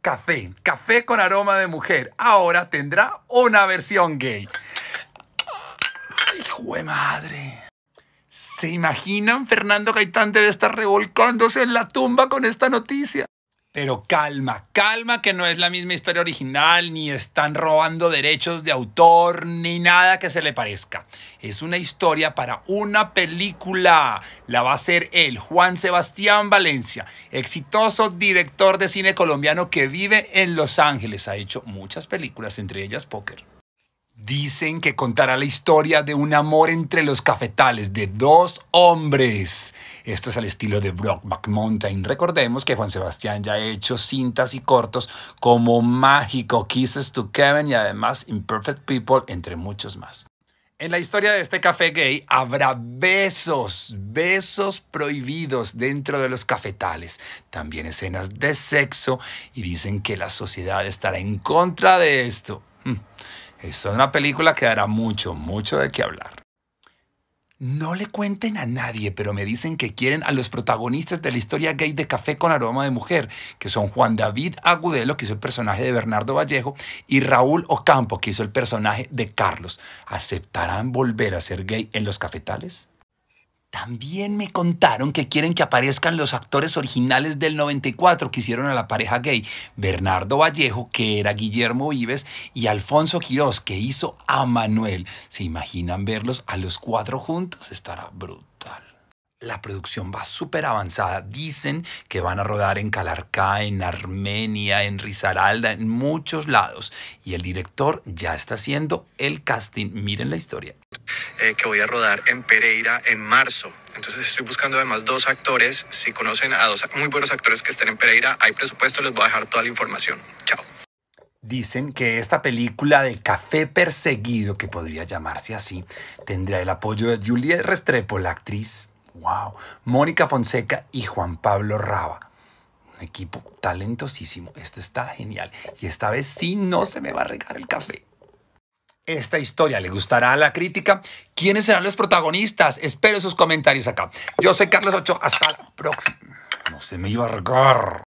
café, café con aroma de mujer. Ahora tendrá una versión gay. ¡Hijo de madre! ¿Se imaginan? Fernando Gaitán debe estar revolcándose en la tumba con esta noticia. Pero calma, calma que no es la misma historia original, ni están robando derechos de autor, ni nada que se le parezca. Es una historia para una película. La va a hacer él, Juan Sebastián Valencia, exitoso director de cine colombiano que vive en Los Ángeles. Ha hecho muchas películas, entre ellas Poker. Dicen que contará la historia de un amor entre los cafetales de dos hombres. Esto es al estilo de Brock McMontain. Recordemos que Juan Sebastián ya ha hecho cintas y cortos como Mágico, Kisses to Kevin y además Imperfect People, entre muchos más. En la historia de este café gay habrá besos, besos prohibidos dentro de los cafetales, también escenas de sexo y dicen que la sociedad estará en contra de esto. Mm es una película que dará mucho, mucho de qué hablar. No le cuenten a nadie, pero me dicen que quieren a los protagonistas de la historia gay de Café con Aroma de Mujer, que son Juan David Agudelo, que hizo el personaje de Bernardo Vallejo, y Raúl Ocampo, que hizo el personaje de Carlos. ¿Aceptarán volver a ser gay en los cafetales? También me contaron que quieren que aparezcan los actores originales del 94 que hicieron a la pareja gay, Bernardo Vallejo, que era Guillermo Vives, y Alfonso Quirós, que hizo a Manuel. ¿Se imaginan verlos a los cuatro juntos? Estará brutal. La producción va súper avanzada. Dicen que van a rodar en Calarcá, en Armenia, en Risaralda, en muchos lados. Y el director ya está haciendo el casting. Miren la historia. Eh, que voy a rodar en Pereira en marzo. Entonces estoy buscando además dos actores. Si conocen a dos muy buenos actores que estén en Pereira, hay presupuesto, les voy a dejar toda la información. Chao. Dicen que esta película de café perseguido, que podría llamarse así, tendría el apoyo de Juliette Restrepo, la actriz, wow, Mónica Fonseca y Juan Pablo Raba. Un equipo talentosísimo. Esto está genial. Y esta vez sí no se me va a regar el café esta historia? ¿Le gustará a la crítica? ¿Quiénes serán los protagonistas? Espero sus comentarios acá. Yo soy Carlos Ocho. Hasta la próxima. No se me iba a regar.